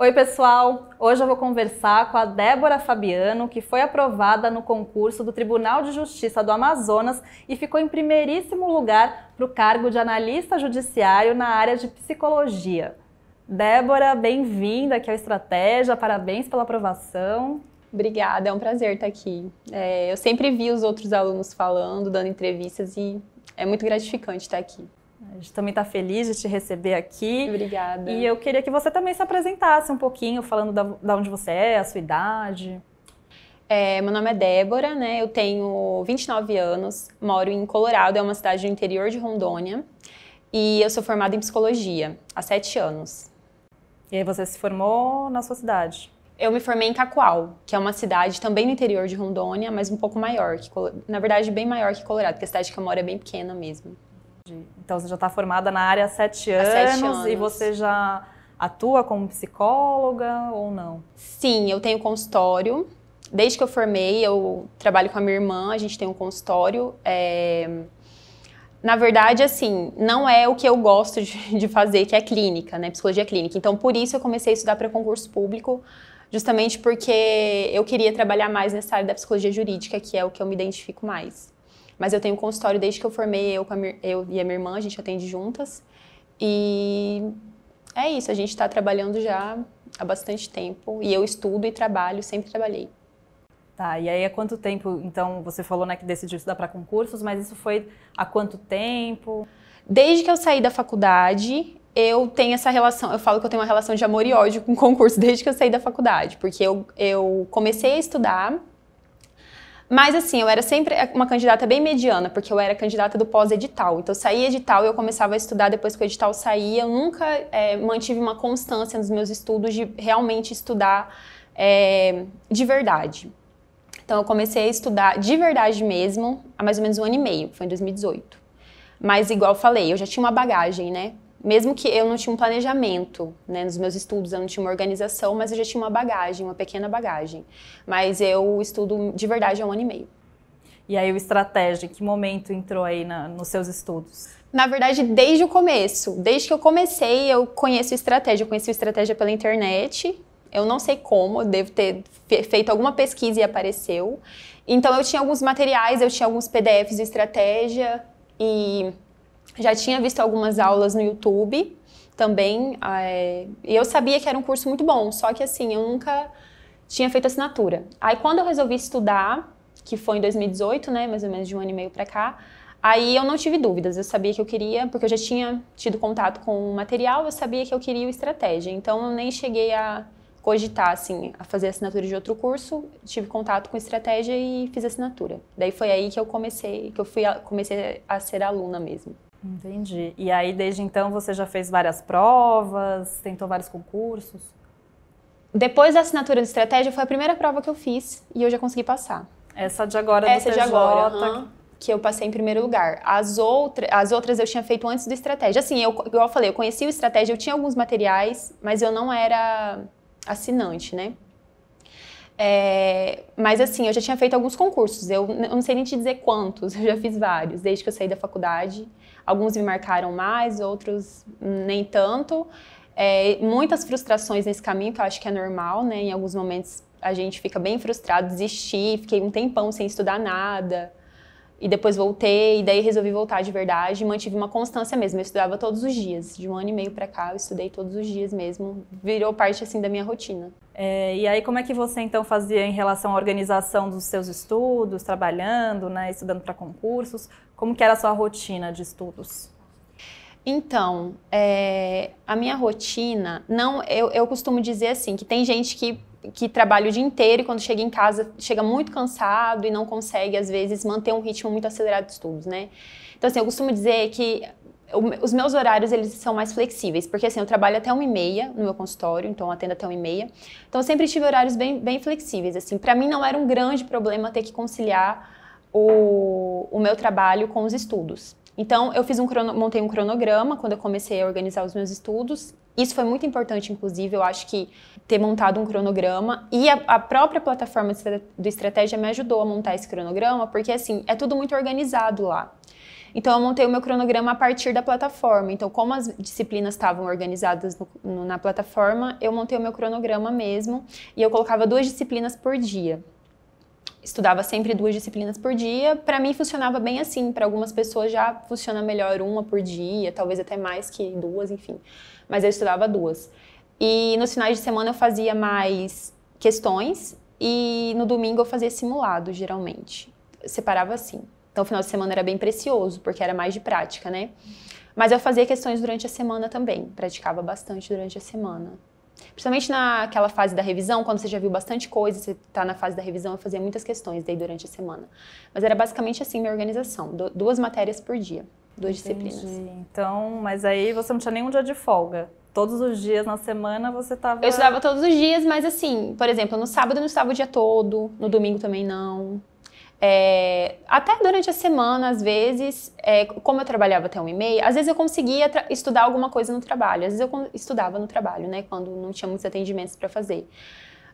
Oi, pessoal! Hoje eu vou conversar com a Débora Fabiano, que foi aprovada no concurso do Tribunal de Justiça do Amazonas e ficou em primeiríssimo lugar para o cargo de analista judiciário na área de psicologia. Débora, bem-vinda aqui ao Estratégia, parabéns pela aprovação. Obrigada, é um prazer estar aqui. É, eu sempre vi os outros alunos falando, dando entrevistas e é muito gratificante estar aqui. A gente também está feliz de te receber aqui. Obrigada. E eu queria que você também se apresentasse um pouquinho, falando da, da onde você é, a sua idade. É, meu nome é Débora, né? Eu tenho 29 anos, moro em Colorado, é uma cidade do interior de Rondônia. E eu sou formada em psicologia há sete anos. E aí você se formou na sua cidade? Eu me formei em Cacoal, que é uma cidade também no interior de Rondônia, mas um pouco maior, que, na verdade bem maior que Colorado, porque a cidade que eu moro é bem pequena mesmo. Entendi. Então você já está formada na área há sete anos, sete anos e você já atua como psicóloga ou não? Sim, eu tenho consultório. Desde que eu formei, eu trabalho com a minha irmã, a gente tem um consultório. É... Na verdade, assim, não é o que eu gosto de fazer, que é clínica, né? Psicologia clínica. Então, por isso eu comecei a estudar para concurso público, justamente porque eu queria trabalhar mais nessa área da psicologia jurídica, que é o que eu me identifico mais. Mas eu tenho consultório desde que eu formei, eu, eu e a minha irmã, a gente atende juntas. E é isso, a gente está trabalhando já há bastante tempo. E eu estudo e trabalho, sempre trabalhei. Tá, e aí há quanto tempo, então, você falou né, que decidiu estudar para concursos, mas isso foi há quanto tempo? Desde que eu saí da faculdade, eu tenho essa relação, eu falo que eu tenho uma relação de amor e ódio com concurso desde que eu saí da faculdade, porque eu, eu comecei a estudar mas assim, eu era sempre uma candidata bem mediana, porque eu era candidata do pós-edital. Então saía edital e eu começava a estudar depois que o edital saía. Eu nunca é, mantive uma constância nos meus estudos de realmente estudar é, de verdade. Então eu comecei a estudar de verdade mesmo há mais ou menos um ano e meio, foi em 2018. Mas igual eu falei, eu já tinha uma bagagem, né? mesmo que eu não tinha um planejamento, né, nos meus estudos, eu não tinha uma organização, mas eu já tinha uma bagagem, uma pequena bagagem. Mas eu estudo de verdade há um ano e meio. E aí o estratégia, em que momento entrou aí na, nos seus estudos? Na verdade, desde o começo, desde que eu comecei, eu conheço estratégia. Eu conheci estratégia pela internet. Eu não sei como, eu devo ter feito alguma pesquisa e apareceu. Então eu tinha alguns materiais, eu tinha alguns PDFs de estratégia e já tinha visto algumas aulas no YouTube também. Ah, é, e eu sabia que era um curso muito bom, só que assim, eu nunca tinha feito assinatura. Aí quando eu resolvi estudar, que foi em 2018, né, mais ou menos de um ano e meio para cá, aí eu não tive dúvidas. Eu sabia que eu queria, porque eu já tinha tido contato com o material, eu sabia que eu queria o estratégia. Então eu nem cheguei a cogitar assim a fazer assinatura de outro curso, tive contato com estratégia e fiz assinatura. Daí foi aí que eu comecei, que eu fui a, comecei a ser aluna mesmo. Entendi. E aí, desde então, você já fez várias provas, tentou vários concursos? Depois da assinatura de estratégia, foi a primeira prova que eu fiz e eu já consegui passar. Essa de agora Essa TJ. de agora, uhum. que eu passei em primeiro lugar. As, outra, as outras eu tinha feito antes do estratégia. Assim, eu, igual eu falei, eu conhecia o estratégia, eu tinha alguns materiais, mas eu não era assinante, né? É, mas assim, eu já tinha feito alguns concursos, eu, eu não sei nem te dizer quantos, eu já fiz vários, desde que eu saí da faculdade. Alguns me marcaram mais, outros nem tanto. É, muitas frustrações nesse caminho, que eu acho que é normal, né? Em alguns momentos a gente fica bem frustrado, desisti, fiquei um tempão sem estudar nada. E depois voltei, e daí resolvi voltar de verdade, e mantive uma constância mesmo. Eu estudava todos os dias, de um ano e meio para cá, eu estudei todos os dias mesmo. Virou parte assim da minha rotina. É, e aí, como é que você então fazia em relação à organização dos seus estudos, trabalhando, né, estudando para concursos? Como que era a sua rotina de estudos? Então, é, a minha rotina, não, eu, eu costumo dizer assim, que tem gente que que trabalha o dia inteiro e quando chega em casa chega muito cansado e não consegue, às vezes, manter um ritmo muito acelerado de estudos, né? Então, assim, eu costumo dizer que os meus horários, eles são mais flexíveis, porque, assim, eu trabalho até uma e meia no meu consultório, então atendo até uma e meia. Então, eu sempre tive horários bem, bem flexíveis, assim. Para mim, não era um grande problema ter que conciliar o, o meu trabalho com os estudos. Então, eu fiz um crono, montei um cronograma quando eu comecei a organizar os meus estudos. Isso foi muito importante, inclusive, eu acho que ter montado um cronograma e a, a própria plataforma do Estratégia me ajudou a montar esse cronograma, porque assim, é tudo muito organizado lá. Então, eu montei o meu cronograma a partir da plataforma. Então, como as disciplinas estavam organizadas no, no, na plataforma, eu montei o meu cronograma mesmo e eu colocava duas disciplinas por dia estudava sempre duas disciplinas por dia. Para mim funcionava bem assim, para algumas pessoas já funciona melhor uma por dia, talvez até mais que duas, enfim. Mas eu estudava duas. E nos finais de semana eu fazia mais questões e no domingo eu fazia simulado, geralmente. Eu separava assim. Então o final de semana era bem precioso, porque era mais de prática, né? Mas eu fazia questões durante a semana também, praticava bastante durante a semana. Principalmente naquela fase da revisão, quando você já viu bastante coisa, você está na fase da revisão, eu fazia muitas questões daí durante a semana. Mas era basicamente assim minha organização, duas matérias por dia, duas Entendi. disciplinas. Então, mas aí você não tinha nenhum dia de folga? todos os dias na semana você estava. Eu estudava todos os dias, mas assim, por exemplo, no sábado eu não estava o dia todo, no domingo também não. É, até durante a semana, às vezes, é, como eu trabalhava até um e meia, às vezes eu conseguia estudar alguma coisa no trabalho. Às vezes eu estudava no trabalho, né? Quando não tinha muitos atendimentos para fazer.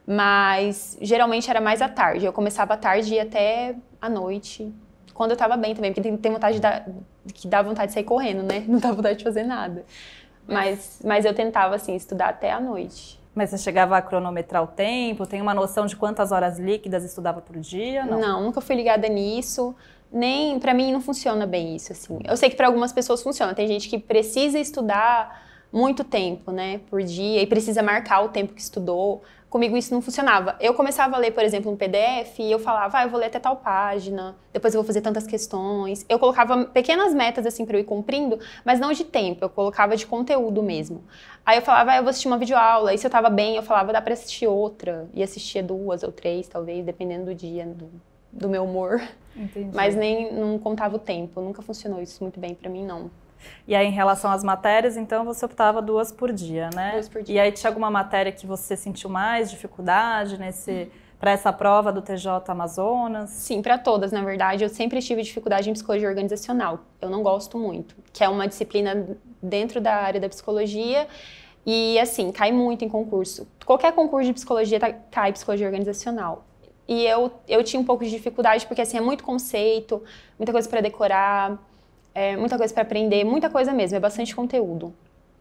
Mas geralmente era mais à tarde. Eu começava à tarde e ia até à noite. Quando eu estava bem também, porque tem, tem vontade de dar, que dá vontade de sair correndo, né? Não dá vontade de fazer nada. É. Mas, mas eu tentava, assim, estudar até à noite. Mas você chegava a cronometrar o tempo? Tem uma noção de quantas horas líquidas estudava por dia? Não, não nunca fui ligada nisso. Nem para mim não funciona bem isso assim. Eu sei que para algumas pessoas funciona. Tem gente que precisa estudar muito tempo, né, por dia, e precisa marcar o tempo que estudou. Comigo isso não funcionava. Eu começava a ler, por exemplo, um PDF e eu falava, ah, eu vou ler até tal página, depois eu vou fazer tantas questões. Eu colocava pequenas metas assim para eu ir cumprindo, mas não de tempo, eu colocava de conteúdo mesmo. Aí eu falava, ah, eu vou assistir uma videoaula, e se eu tava bem, eu falava, dá para assistir outra, e assistia duas ou três, talvez, dependendo do dia, do, do meu humor. Entendi. Mas nem não contava o tempo, nunca funcionou isso muito bem para mim, não. E aí, em relação às matérias, então você optava duas por dia, né? Duas por dia. E aí tinha alguma matéria que você sentiu mais dificuldade nesse. Hum. para essa prova do TJ Amazonas? Sim, para todas, na verdade. Eu sempre tive dificuldade em psicologia organizacional. Eu não gosto muito, que é uma disciplina dentro da área da psicologia e assim, cai muito em concurso. Qualquer concurso de psicologia tá, cai psicologia organizacional. E eu eu tinha um pouco de dificuldade porque assim é muito conceito, muita coisa para decorar é, muita coisa para aprender, muita coisa mesmo, é bastante conteúdo.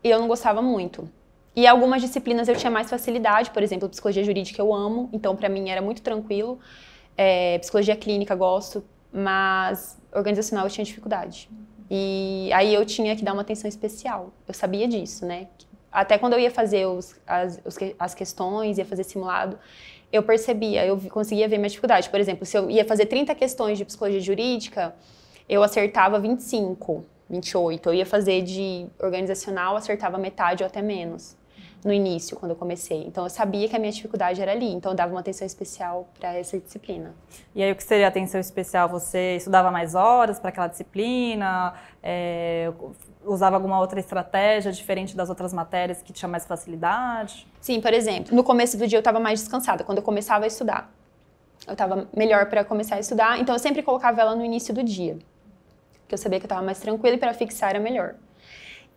E eu não gostava muito. E algumas disciplinas eu tinha mais facilidade, por exemplo, psicologia jurídica eu amo, então para mim era muito tranquilo. É, psicologia clínica gosto, mas organizacional eu tinha dificuldade. E aí eu tinha que dar uma atenção especial. Eu sabia disso, né? Até quando eu ia fazer os, as, os, as questões, ia fazer simulado, eu percebia, eu conseguia ver minha dificuldade. Por exemplo, se eu ia fazer 30 questões de psicologia jurídica, eu acertava 25, 28. Eu ia fazer de organizacional, acertava metade ou até menos no início, quando eu comecei. Então, eu sabia que a minha dificuldade era ali, então eu dava uma atenção especial para essa disciplina. E aí, o que seria atenção especial? Você estudava mais horas para aquela disciplina? É, usava alguma outra estratégia diferente das outras matérias que tinha mais facilidade? Sim, por exemplo, no começo do dia eu estava mais descansada, quando eu começava a estudar. Eu estava melhor para começar a estudar, então eu sempre colocava ela no início do dia que eu sabia que eu estava mais tranquila e para fixar era melhor.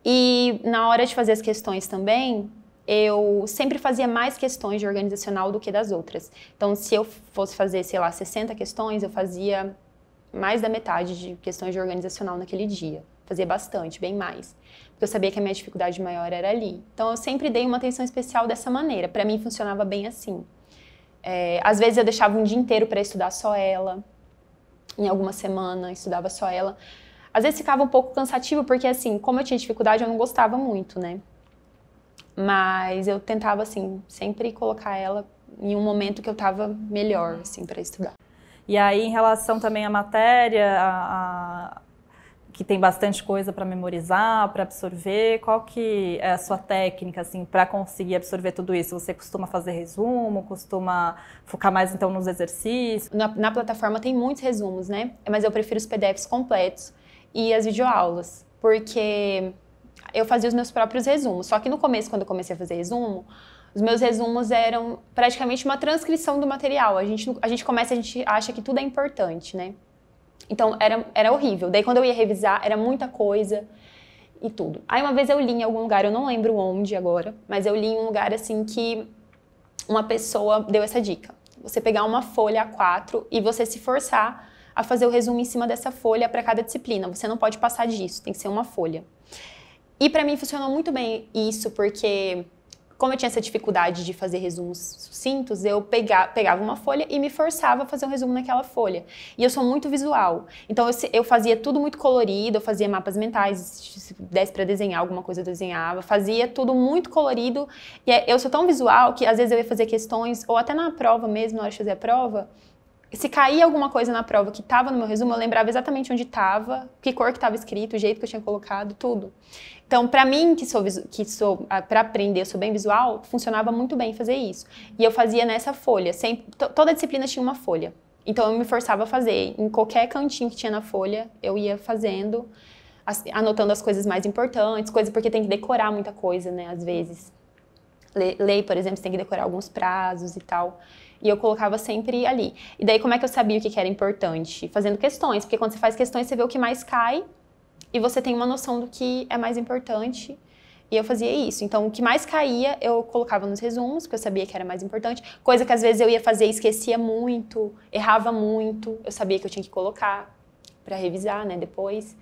E na hora de fazer as questões também, eu sempre fazia mais questões de organizacional do que das outras. Então, se eu fosse fazer, sei lá, 60 questões, eu fazia mais da metade de questões de organizacional naquele dia. Fazia bastante, bem mais. Porque eu sabia que a minha dificuldade maior era ali. Então, eu sempre dei uma atenção especial dessa maneira. Para mim, funcionava bem assim. É, às vezes, eu deixava um dia inteiro para estudar só ela em alguma semana, estudava só ela. Às vezes ficava um pouco cansativo, porque assim, como eu tinha dificuldade, eu não gostava muito, né? Mas eu tentava, assim, sempre colocar ela em um momento que eu estava melhor, assim, para estudar. E aí, em relação também à matéria, a que tem bastante coisa para memorizar, para absorver? Qual que é a sua técnica assim para conseguir absorver tudo isso? Você costuma fazer resumo? Costuma focar mais então nos exercícios? Na, na plataforma tem muitos resumos, né? Mas eu prefiro os PDFs completos e as videoaulas, porque eu fazia os meus próprios resumos. Só que no começo, quando eu comecei a fazer resumo, os meus resumos eram praticamente uma transcrição do material. A gente, a gente começa, a gente acha que tudo é importante, né? Então era, era horrível. Daí quando eu ia revisar, era muita coisa e tudo. Aí uma vez eu li em algum lugar, eu não lembro onde agora, mas eu li em um lugar assim que uma pessoa deu essa dica. Você pegar uma folha A4 e você se forçar a fazer o resumo em cima dessa folha para cada disciplina. Você não pode passar disso, tem que ser uma folha. E para mim funcionou muito bem isso, porque como eu tinha essa dificuldade de fazer resumos sucintos, eu pegava uma folha e me forçava a fazer um resumo naquela folha. E eu sou muito visual. Então eu, fazia tudo muito colorido, eu fazia mapas mentais, se desse para desenhar alguma coisa, eu desenhava, fazia tudo muito colorido. E é, eu sou tão visual que às vezes eu ia fazer questões, ou até na prova mesmo, na hora de fazer a prova, se caía alguma coisa na prova que estava no meu resumo, eu lembrava exatamente onde estava, que cor que estava escrito, o jeito que eu tinha colocado, tudo. Então, para mim que sou que sou ah, para aprender, eu sou bem visual, funcionava muito bem fazer isso. E eu fazia nessa folha, sempre, toda disciplina tinha uma folha. Então eu me forçava a fazer em qualquer cantinho que tinha na folha, eu ia fazendo, anotando as coisas mais importantes, coisas porque tem que decorar muita coisa, né, às vezes. Lei, por exemplo, você tem que decorar alguns prazos e tal. E eu colocava sempre ali. E daí, como é que eu sabia o que, era importante? Fazendo questões, porque quando você faz questões, você vê o que mais cai e você tem uma noção do que é mais importante. E eu fazia isso. Então, o que mais caía, eu colocava nos resumos, porque eu sabia que era mais importante. Coisa que às vezes eu ia fazer e esquecia muito, errava muito, eu sabia que eu tinha que colocar para revisar, né, depois.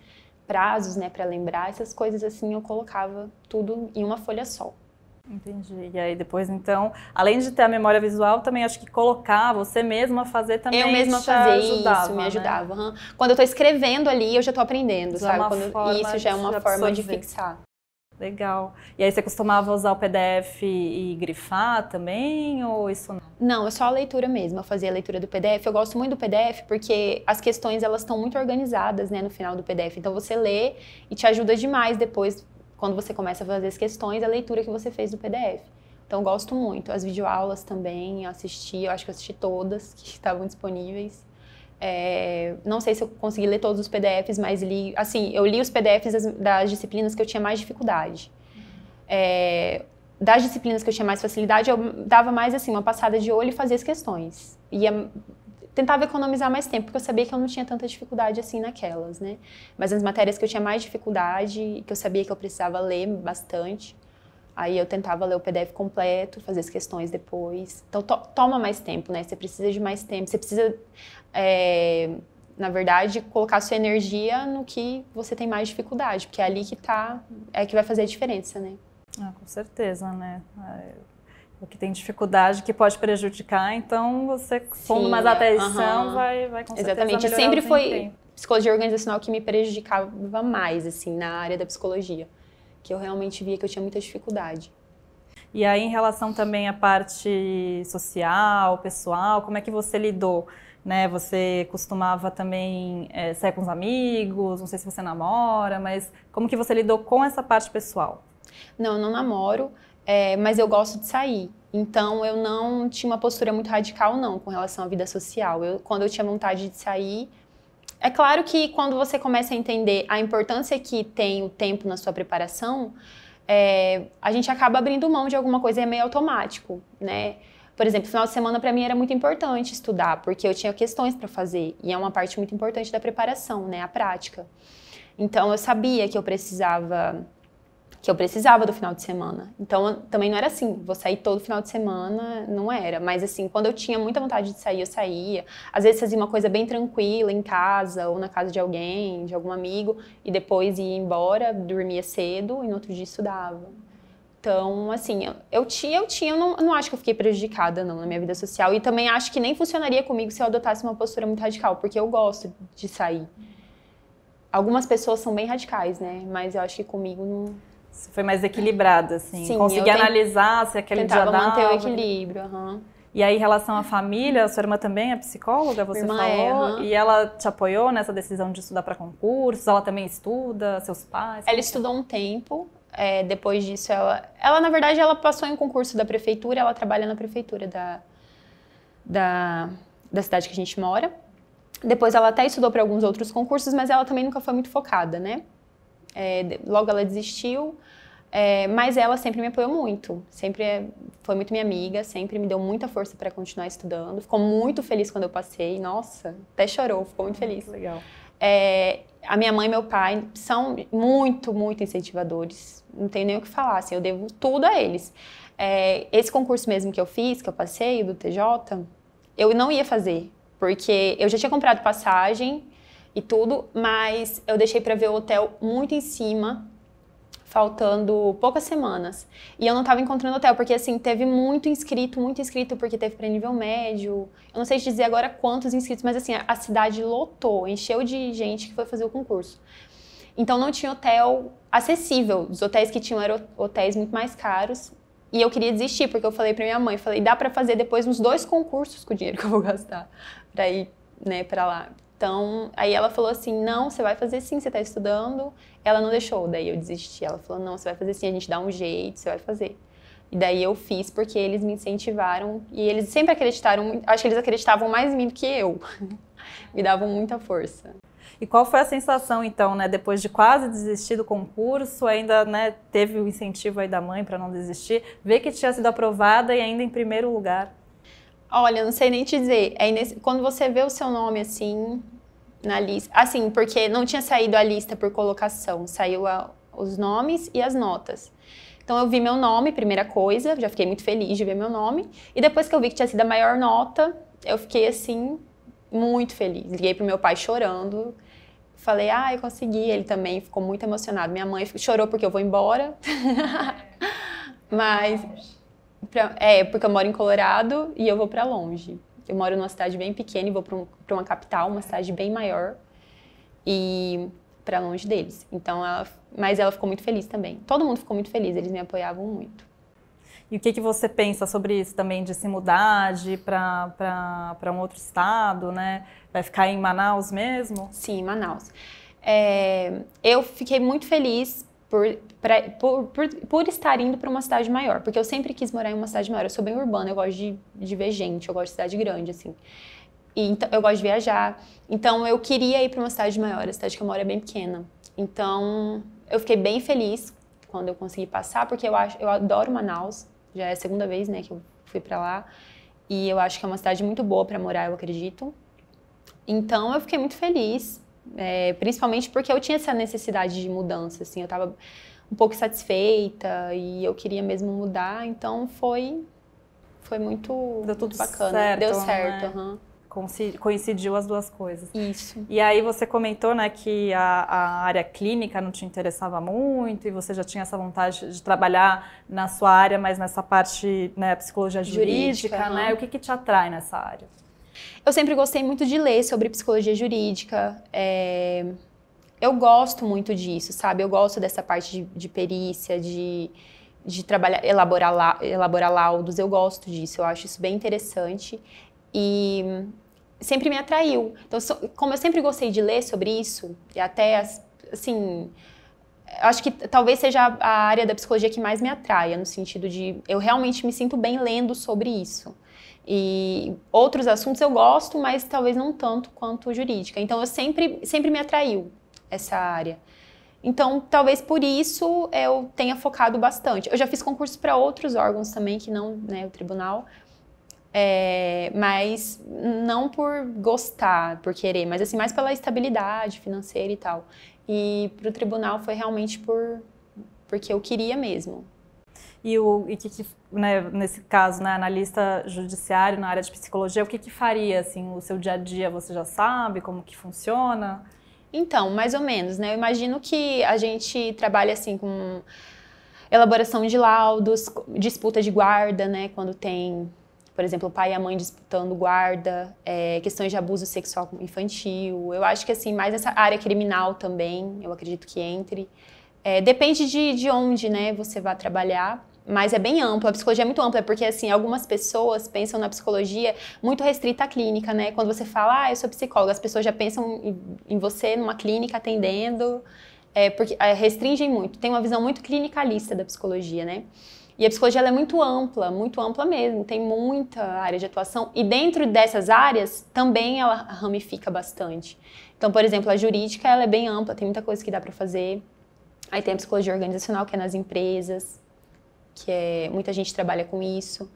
Prazos, né, para lembrar, essas coisas assim, eu colocava tudo em uma folha só. Entendi. E aí depois, então, além de ter a memória visual, também acho que colocar você mesma a fazer também. Eu mesma fazer ajudava, isso, me né? ajudava. Né? Uhum. Quando eu estou escrevendo ali, eu já estou aprendendo, já é sabe? É Quando, isso já é uma de forma absorver. de fixar. Legal. E aí você costumava usar o PDF e grifar também ou isso não? Não, é só a leitura mesmo. Eu fazia a leitura do PDF. Eu gosto muito do PDF porque as questões elas estão muito organizadas, né, no final do PDF. Então você lê e te ajuda demais depois quando você começa a fazer as questões, a leitura que você fez do PDF. Então, gosto muito. As videoaulas também, eu assisti, eu acho que eu assisti todas que estavam disponíveis. É, não sei se eu consegui ler todos os PDFs, mas li, assim, eu li os PDFs das, das disciplinas que eu tinha mais dificuldade. É, das disciplinas que eu tinha mais facilidade, eu dava mais assim uma passada de olho e fazia as questões. Ia tentava economizar mais tempo, porque eu sabia que eu não tinha tanta dificuldade assim naquelas, né? Mas as matérias que eu tinha mais dificuldade, que eu sabia que eu precisava ler bastante, aí eu tentava ler o PDF completo, fazer as questões depois. Então to toma mais tempo, né? Você precisa de mais tempo, você precisa, é, na verdade, colocar sua energia no que você tem mais dificuldade, porque é ali que tá, é que vai fazer a diferença, né? Ah, com certeza, né? É o que tem dificuldade, que pode prejudicar, então você pondo mais atenção uhum. vai, vai com Exatamente, sempre foi psicologia organizacional que me prejudicava mais, assim, na área da psicologia, que eu realmente via que eu tinha muita dificuldade. E aí, em relação também à parte social, pessoal, como é que você lidou? Né, você costumava também é, sair com os amigos, não sei se você namora, mas como que você lidou com essa parte pessoal? Não, não namoro é, mas eu gosto de sair. Então eu não tinha uma postura muito radical não com relação à vida social. Eu, quando eu tinha vontade de sair, é claro que quando você começa a entender a importância que tem o tempo na sua preparação, é, a gente acaba abrindo mão de alguma coisa é meio automático, né? Por exemplo, final de semana para mim era muito importante estudar, porque eu tinha questões para fazer e é uma parte muito importante da preparação, né, a prática. Então eu sabia que eu precisava que eu precisava do final de semana. Então também não era assim, vou sair todo final de semana, não era. Mas assim, quando eu tinha muita vontade de sair, eu saía. Às vezes fazia uma coisa bem tranquila em casa ou na casa de alguém, de algum amigo, e depois ia embora, dormia cedo e no outro dia estudava. Então, assim, eu, eu tinha, eu tinha, eu não, não acho que eu fiquei prejudicada, não, na minha vida social. E também acho que nem funcionaria comigo se eu adotasse uma postura muito radical, porque eu gosto de sair. Algumas pessoas são bem radicais, né? Mas eu acho que comigo não. Você foi mais equilibrada, assim. Sim, Consegui analisar se aquele tentava dia dava. manter o equilíbrio, uhum. E aí, em relação à família, sua irmã também é psicóloga, você é, falou. É, uhum. E ela te apoiou nessa decisão de estudar para concursos? Ela também estuda? Seus pais? Ela estudou um tempo. É, depois disso, ela, ela, na verdade, ela passou em um concurso da prefeitura. Ela trabalha na prefeitura da, da, da cidade que a gente mora. Depois, ela até estudou para alguns outros concursos, mas ela também nunca foi muito focada, né? É, logo ela desistiu, é, mas ela sempre me apoiou muito, sempre foi muito minha amiga, sempre me deu muita força para continuar estudando. Ficou muito feliz quando eu passei, nossa, até chorou, ficou muito feliz. Legal. É, a minha mãe e meu pai são muito, muito incentivadores, não tenho nem o que falar, assim, eu devo tudo a eles. É, esse concurso mesmo que eu fiz, que eu passei, do TJ, eu não ia fazer, porque eu já tinha comprado passagem, e tudo, mas eu deixei para ver o hotel muito em cima, faltando poucas semanas. E eu não estava encontrando hotel, porque assim, teve muito inscrito, muito inscrito, porque teve para nível médio. Eu não sei te dizer agora quantos inscritos, mas assim, a, a cidade lotou, encheu de gente que foi fazer o concurso. Então não tinha hotel acessível. Os hotéis que tinham eram hotéis muito mais caros. E eu queria desistir, porque eu falei para minha mãe, falei, dá para fazer depois uns dois concursos com o dinheiro que eu vou gastar para ir, né, para lá, então, aí ela falou assim: não, você vai fazer sim, você está estudando. Ela não deixou, daí eu desisti. Ela falou: não, você vai fazer sim, a gente dá um jeito, você vai fazer. E daí eu fiz porque eles me incentivaram e eles sempre acreditaram, acho que eles acreditavam mais em mim do que eu. me davam muita força. E qual foi a sensação então, né, depois de quase desistir do concurso, ainda, né, teve o incentivo aí da mãe para não desistir, ver que tinha sido aprovada e ainda em primeiro lugar? Olha, não sei nem te dizer. É Quando você vê o seu nome assim, na lista. Assim, porque não tinha saído a lista por colocação, saiu a, os nomes e as notas. Então eu vi meu nome, primeira coisa, já fiquei muito feliz de ver meu nome. E depois que eu vi que tinha sido a maior nota, eu fiquei assim, muito feliz. Liguei pro meu pai chorando. Falei, ah, eu consegui. Ele também ficou muito emocionado. Minha mãe chorou porque eu vou embora. Mas. Pra, é, porque eu moro em Colorado e eu vou para longe. Eu moro numa cidade bem pequena e vou para um, uma capital, uma cidade bem maior e para longe deles. Então, ela, mas ela ficou muito feliz também. Todo mundo ficou muito feliz, eles me apoiavam muito. E o que, que você pensa sobre isso também, de se mudar de para um outro estado, né? Vai ficar em Manaus mesmo? Sim, em Manaus. É, eu fiquei muito feliz por pra, por, por, por, estar indo para uma cidade maior. Porque eu sempre quis morar em uma cidade maior. Eu sou bem urbana, eu gosto de, de ver gente, eu gosto de cidade grande, assim. E, então, eu gosto de viajar. Então, eu queria ir para uma cidade maior. A cidade que eu moro é bem pequena. Então, eu fiquei bem feliz quando eu consegui passar, porque eu, acho, eu adoro Manaus. Já é a segunda vez né, que eu fui para lá. E eu acho que é uma cidade muito boa para morar, eu acredito. Então, eu fiquei muito feliz. É, principalmente porque eu tinha essa necessidade de mudança, assim. Eu tava um pouco insatisfeita e eu queria mesmo mudar, então foi foi muito, Deu tudo bacana. Certo, Deu né? certo. Né? Uhum. Coincidiu as duas coisas. Isso. E aí você comentou né, que a, a, área clínica não te interessava muito e você já tinha essa vontade de trabalhar na sua área, mas nessa parte né, psicologia jurídica, jurídica né? Uhum. O que, que te atrai nessa área? Eu sempre gostei muito de ler sobre psicologia jurídica. É eu gosto muito disso, sabe? Eu gosto dessa parte de, de perícia, de, de trabalhar, elaborar, la, elaborar laudos, eu gosto disso, eu acho isso bem interessante e sempre me atraiu. Então, so, como eu sempre gostei de ler sobre isso, e até, assim, acho que talvez seja a, a área da psicologia que mais me atraia, no sentido de eu realmente me sinto bem lendo sobre isso. E outros assuntos eu gosto, mas talvez não tanto quanto jurídica. Então, eu sempre, sempre me atraiu essa área. Então, talvez por isso eu tenha focado bastante. Eu já fiz concurso para outros órgãos também, que não né, o tribunal, é, mas não por gostar, por querer, mas assim, mais pela estabilidade financeira e tal. E para o tribunal foi realmente por porque eu queria mesmo. E o e que, que né, nesse caso, né, analista judiciário na área de psicologia, o que, que faria assim o seu dia a dia? Você já sabe como que funciona? Então, mais ou menos, né? Eu imagino que a gente trabalha assim com elaboração de laudos, disputa de guarda, né? Quando tem, por exemplo, o pai e a mãe disputando guarda, é, questões de abuso sexual infantil. Eu acho que assim mais essa área criminal também, eu acredito que entre. É, depende de, de onde, né? Você vai trabalhar mas é bem amplo. A psicologia é muito ampla, porque assim, algumas pessoas pensam na psicologia muito restrita à clínica, né? Quando você fala, ah, eu sou psicóloga, as pessoas já pensam em você numa clínica atendendo, é, porque é, restringem muito. Tem uma visão muito clinicalista da psicologia, né? E a psicologia é muito ampla, muito ampla mesmo, tem muita área de atuação e dentro dessas áreas também ela ramifica bastante. Então, por exemplo, a jurídica ela é bem ampla, tem muita coisa que dá para fazer. Aí tem a psicologia organizacional, que é nas empresas que é, muita gente trabalha com isso,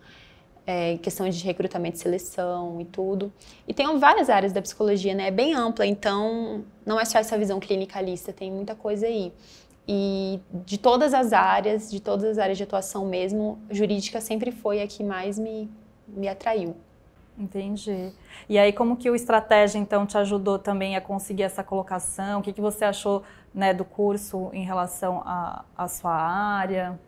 é, questão de recrutamento e seleção e tudo. E tem várias áreas da psicologia, né? É bem ampla, então não é só essa visão clinicalista, tem muita coisa aí. E de todas as áreas, de todas as áreas de atuação mesmo, jurídica sempre foi a que mais me, me atraiu. Entendi. E aí, como que o Estratégia, então, te ajudou também a conseguir essa colocação? O que, que você achou né, do curso em relação à sua área?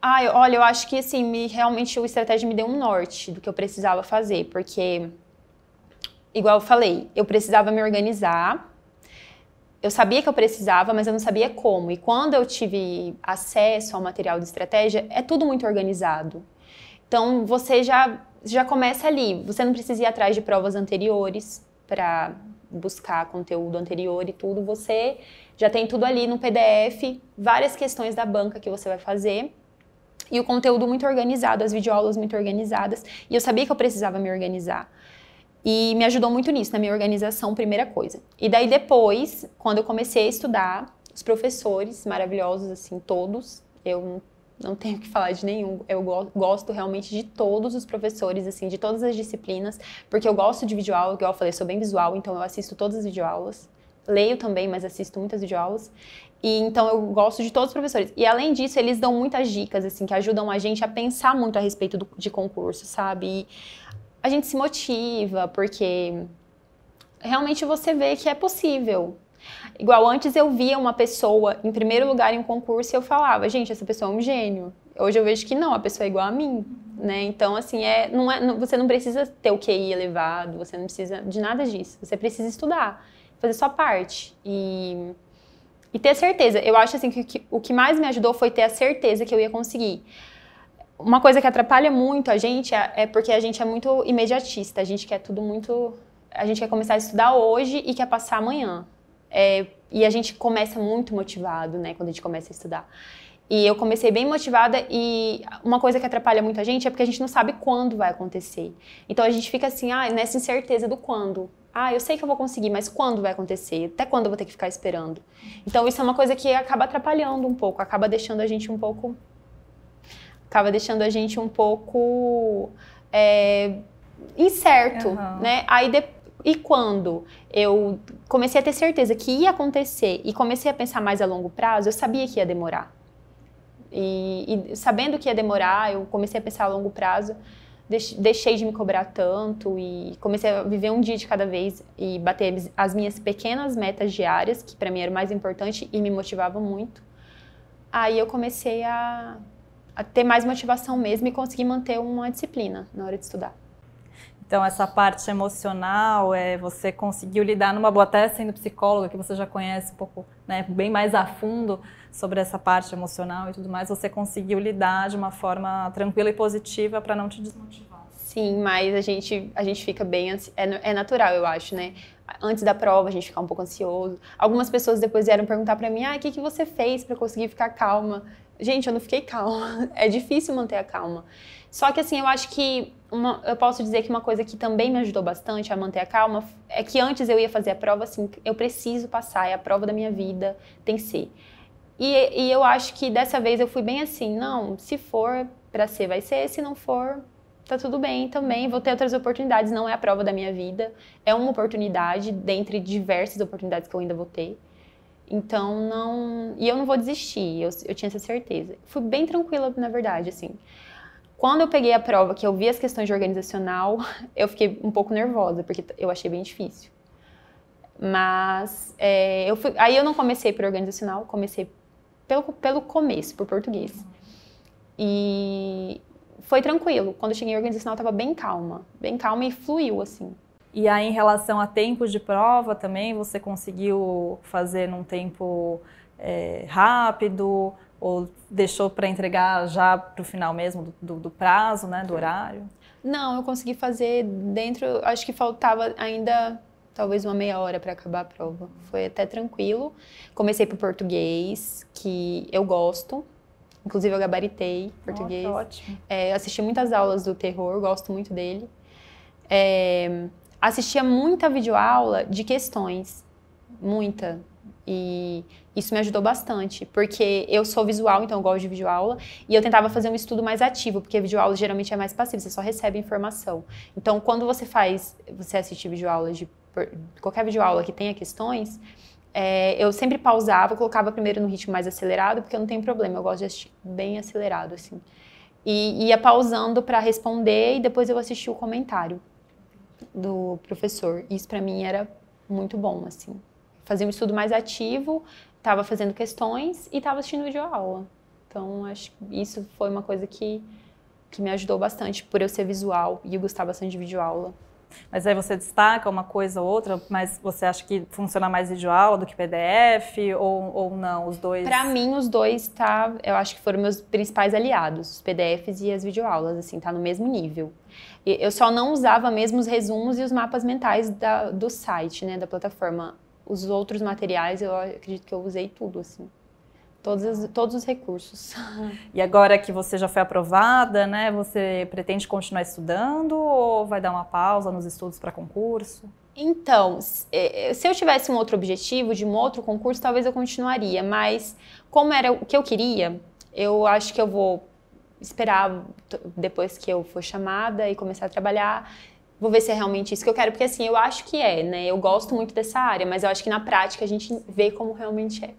Ah, eu, olha, eu acho que assim, me, realmente o estratégia me deu um norte do que eu precisava fazer, porque, igual eu falei, eu precisava me organizar. Eu sabia que eu precisava, mas eu não sabia como. E quando eu tive acesso ao material de estratégia, é tudo muito organizado. Então você já já começa ali. Você não precisa ir atrás de provas anteriores para buscar conteúdo anterior e tudo. Você já tem tudo ali no PDF, várias questões da banca que você vai fazer e o conteúdo muito organizado, as videoaulas muito organizadas. E eu sabia que eu precisava me organizar. E me ajudou muito nisso, na minha organização, primeira coisa. E daí depois, quando eu comecei a estudar, os professores maravilhosos, assim, todos, eu não tenho que falar de nenhum. Eu gosto realmente de todos os professores, assim, de todas as disciplinas, porque eu gosto de videoaula, igual eu falei, eu sou bem visual, então eu assisto todas as videoaulas. Leio também, mas assisto muitas videoaulas. E então eu gosto de todos os professores. E além disso, eles dão muitas dicas, assim, que ajudam a gente a pensar muito a respeito do, de concurso, sabe? E a gente se motiva, porque realmente você vê que é possível. Igual antes eu via uma pessoa em primeiro lugar em um concurso e eu falava, gente, essa pessoa é um gênio. Hoje eu vejo que não, a pessoa é igual a mim, né? Então, assim, é, não é, não, você não precisa ter o QI elevado, você não precisa de nada disso. Você precisa estudar, fazer sua parte. E e ter certeza. Eu acho assim que, que o que mais me ajudou foi ter a certeza que eu ia conseguir. Uma coisa que atrapalha muito a gente é, é porque a gente é muito imediatista. A gente quer tudo muito. A gente quer começar a estudar hoje e quer passar amanhã. É, e a gente começa muito motivado, né, quando a gente começa a estudar. E eu comecei bem motivada e uma coisa que atrapalha muito a gente é porque a gente não sabe quando vai acontecer. Então a gente fica assim, ah, nessa incerteza do quando ah, eu sei que eu vou conseguir, mas quando vai acontecer? Até quando eu vou ter que ficar esperando? Então isso é uma coisa que acaba atrapalhando um pouco, acaba deixando a gente um pouco. acaba deixando a gente um pouco. É, incerto, uhum. né? Aí de, e quando eu comecei a ter certeza que ia acontecer e comecei a pensar mais a longo prazo, eu sabia que ia demorar. E, e sabendo que ia demorar, eu comecei a pensar a longo prazo deixei de me cobrar tanto e comecei a viver um dia de cada vez e bater as minhas pequenas metas diárias, que para mim era o mais importante e me motivava muito. Aí eu comecei a, a ter mais motivação mesmo e consegui manter uma disciplina na hora de estudar. Então, essa parte emocional, é, você conseguiu lidar numa boa, até sendo psicóloga, que você já conhece um pouco, né, bem mais a fundo, sobre essa parte emocional e tudo mais, você conseguiu lidar de uma forma tranquila e positiva para não te desmotivar. Sim, mas a gente, a gente fica bem. É, é natural, eu acho, né? Antes da prova, a gente fica um pouco ansioso. Algumas pessoas depois vieram perguntar para mim: ah, o que, que você fez para conseguir ficar calma? Gente, eu não fiquei calma. É difícil manter a calma. Só que, assim, eu acho que uma, eu posso dizer que uma coisa que também me ajudou bastante a manter a calma é que antes eu ia fazer a prova assim: eu preciso passar, é a prova da minha vida, tem que ser. E, e eu acho que dessa vez eu fui bem assim, não, se for para ser, vai ser, se não for, tá tudo bem também, vou ter outras oportunidades, não é a prova da minha vida, é uma oportunidade dentre diversas oportunidades que eu ainda vou ter. Então, não. E eu não vou desistir, eu, eu tinha essa certeza. Fui bem tranquila, na verdade, assim. Quando eu peguei a prova, que eu vi as questões de organizacional, eu fiquei um pouco nervosa, porque eu achei bem difícil. Mas é, eu fui, aí eu não comecei por organizacional, comecei pelo, pelo começo, por português. E foi tranquilo. Quando eu cheguei em organizacional, estava bem calma, bem calma e fluiu assim. E aí, em relação a tempos de prova também, você conseguiu fazer num tempo é, rápido ou deixou para entregar já para o final mesmo do, do, do prazo, né, do horário? Não, eu consegui fazer dentro. Acho que faltava ainda talvez uma meia hora para acabar a prova. Foi até tranquilo. Comecei por português, que eu gosto. Inclusive, eu gabaritei português. Nossa, ótimo. É, assisti muitas aulas do terror, gosto muito dele. É, assistia muita videoaula de questões, muita. E isso me ajudou bastante, porque eu sou visual, então eu gosto de videoaula, e eu tentava fazer um estudo mais ativo, porque videoaula geralmente é mais passivo, você só recebe informação. Então, quando você faz, você assiste videoaulas de por qualquer videoaula que tenha questões, é, eu sempre pausava, colocava primeiro no ritmo mais acelerado, porque eu não tenho problema, eu gosto de assistir bem acelerado, assim. E ia pausando para responder e depois eu assistia o comentário do professor. Isso para mim era muito bom, assim. Fazia um estudo mais ativo, estava fazendo questões e estava assistindo videoaula. Então, acho que isso foi uma coisa que, que me ajudou bastante, por eu ser visual e eu gostar bastante de videoaula. Mas aí você destaca uma coisa ou outra, mas você acha que funciona mais visual do que PDF ou, ou não? Os dois? Para mim, os dois tá. Eu acho que foram meus principais aliados, os PDFs e as videoaulas, assim, tá no mesmo nível. Eu só não usava mesmo os resumos e os mapas mentais da, do site, né, da plataforma. Os outros materiais, eu acredito que eu usei tudo, assim todos, os, todos os recursos. E agora que você já foi aprovada, né, você pretende continuar estudando ou vai dar uma pausa nos estudos para concurso? Então, é, é, se eu tivesse um outro objetivo de um outro concurso, talvez eu continuaria, mas como era o que eu queria, eu acho que eu vou esperar depois que eu for chamada e começar a trabalhar vou ver se é realmente isso que eu quero, porque assim, eu acho que é, né? Eu gosto muito dessa área, mas eu acho que na prática a gente vê como realmente é.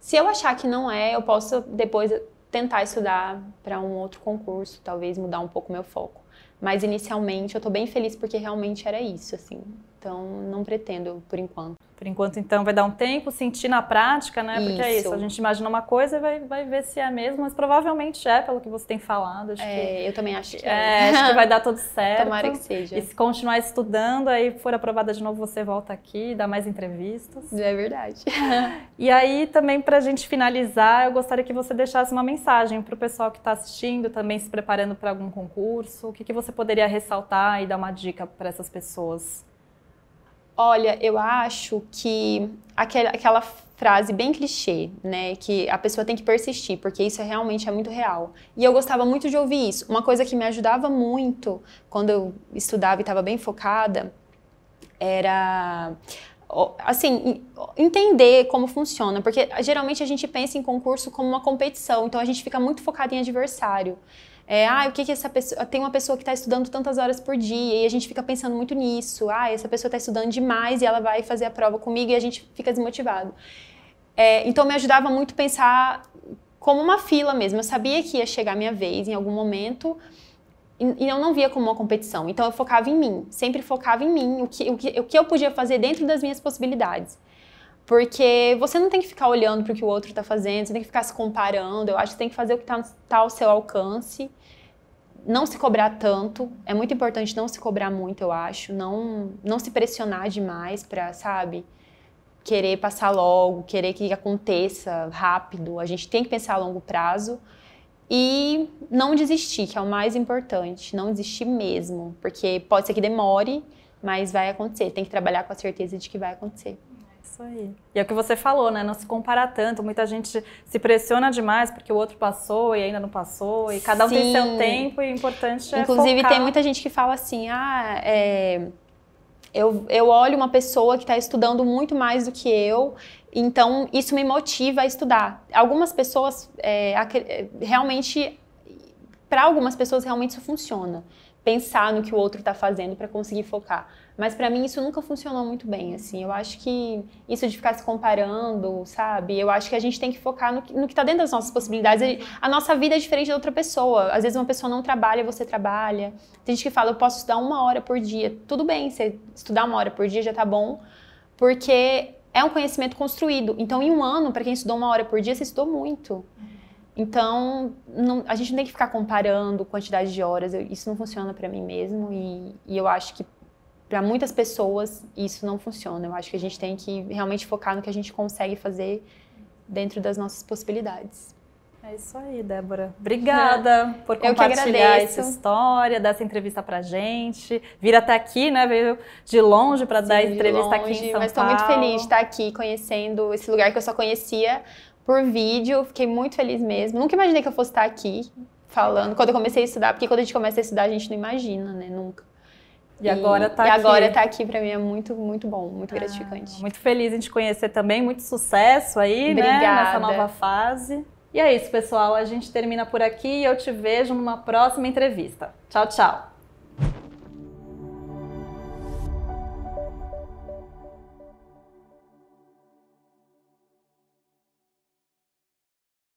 Se eu achar que não é, eu posso depois tentar estudar para um outro concurso, talvez mudar um pouco meu foco. Mas inicialmente eu tô bem feliz porque realmente era isso, assim. Então não pretendo por enquanto. Por enquanto, então, vai dar um tempo, sentir na prática, né? Porque isso. é isso, a gente imagina uma coisa e vai, vai ver se é mesmo, mas provavelmente é, pelo que você tem falado. Acho é, que, eu também acho que é. é. Acho que vai dar tudo certo. Tomara que seja. E se continuar estudando, aí for aprovada de novo, você volta aqui, dá mais entrevistas. É verdade. e aí, também, para a gente finalizar, eu gostaria que você deixasse uma mensagem para o pessoal que está assistindo, também se preparando para algum concurso. O que, que você poderia ressaltar e dar uma dica para essas pessoas? Olha, eu acho que aquela, aquela frase bem clichê, né? Que a pessoa tem que persistir, porque isso é realmente é muito real. E eu gostava muito de ouvir isso. Uma coisa que me ajudava muito quando eu estudava e estava bem focada era assim, entender como funciona, porque ah, geralmente a gente pensa em concurso como uma competição, então a gente fica muito focado em adversário. É, ah, o que que essa pessoa. Tem uma pessoa que está estudando tantas horas por dia e a gente fica pensando muito nisso. Ah, essa pessoa está estudando demais e ela vai fazer a prova comigo e a gente fica desmotivado. É, então me ajudava muito pensar como uma fila mesmo. Eu sabia que ia chegar a minha vez em algum momento, e, eu não via como uma competição. Então eu focava em mim, sempre focava em mim, o que, o que, o que eu podia fazer dentro das minhas possibilidades. Porque você não tem que ficar olhando para o que o outro está fazendo, você tem que ficar se comparando. Eu acho que você tem que fazer o que está tá ao seu alcance. Não se cobrar tanto. É muito importante não se cobrar muito, eu acho. Não, não se pressionar demais para, sabe, querer passar logo, querer que aconteça rápido. A gente tem que pensar a longo prazo. E não desistir, que é o mais importante, não desistir mesmo, porque pode ser que demore, mas vai acontecer. Tem que trabalhar com a certeza de que vai acontecer. É isso aí. E é o que você falou, né? Não se comparar tanto. Muita gente se pressiona demais porque o outro passou e ainda não passou. E cada um Sim. tem seu tempo e o importante é Inclusive, focar. tem muita gente que fala assim, ah, é eu, eu olho uma pessoa que está estudando muito mais do que eu, então isso me motiva a estudar. Algumas pessoas, é, é realmente, para algumas pessoas realmente isso funciona. Pensar no que o outro está fazendo para conseguir focar. Mas para mim isso nunca funcionou muito bem, assim. Eu acho que isso de ficar se comparando, sabe? Eu acho que a gente tem que focar no que, no que tá dentro das nossas possibilidades. A nossa vida é diferente da outra pessoa. Às vezes uma pessoa não trabalha, você trabalha. Tem gente que fala, eu posso estudar uma hora por dia. Tudo bem, você estudar uma hora por dia já tá bom, porque é um conhecimento construído. Então, em um ano, para quem estudou uma hora por dia, você estudou muito. Então, não, a gente não tem que ficar comparando quantidade de horas. Eu, isso não funciona para mim mesmo. E, e eu acho que para muitas pessoas isso não funciona. Eu acho que a gente tem que realmente focar no que a gente consegue fazer dentro das nossas possibilidades. É isso aí, Débora. Obrigada por compartilhar essa história, dessa entrevista pra gente. Vir até aqui, né? Veio de longe para dar entrevista longe, aqui em São mas Paulo. Mas estou muito feliz de estar aqui conhecendo esse lugar que eu só conhecia por vídeo. Fiquei muito feliz mesmo. Nunca imaginei que eu fosse estar aqui falando. Quando eu comecei a estudar, porque quando a gente começa a estudar, a gente não imagina, né? Nunca. E agora tá e aqui. agora tá aqui para mim é muito, muito bom, muito ah, gratificante. Muito feliz em te conhecer também, muito sucesso aí, né, Obrigada. né, nessa nova fase. E é isso, pessoal, a gente termina por aqui e eu te vejo numa próxima entrevista. Tchau, tchau.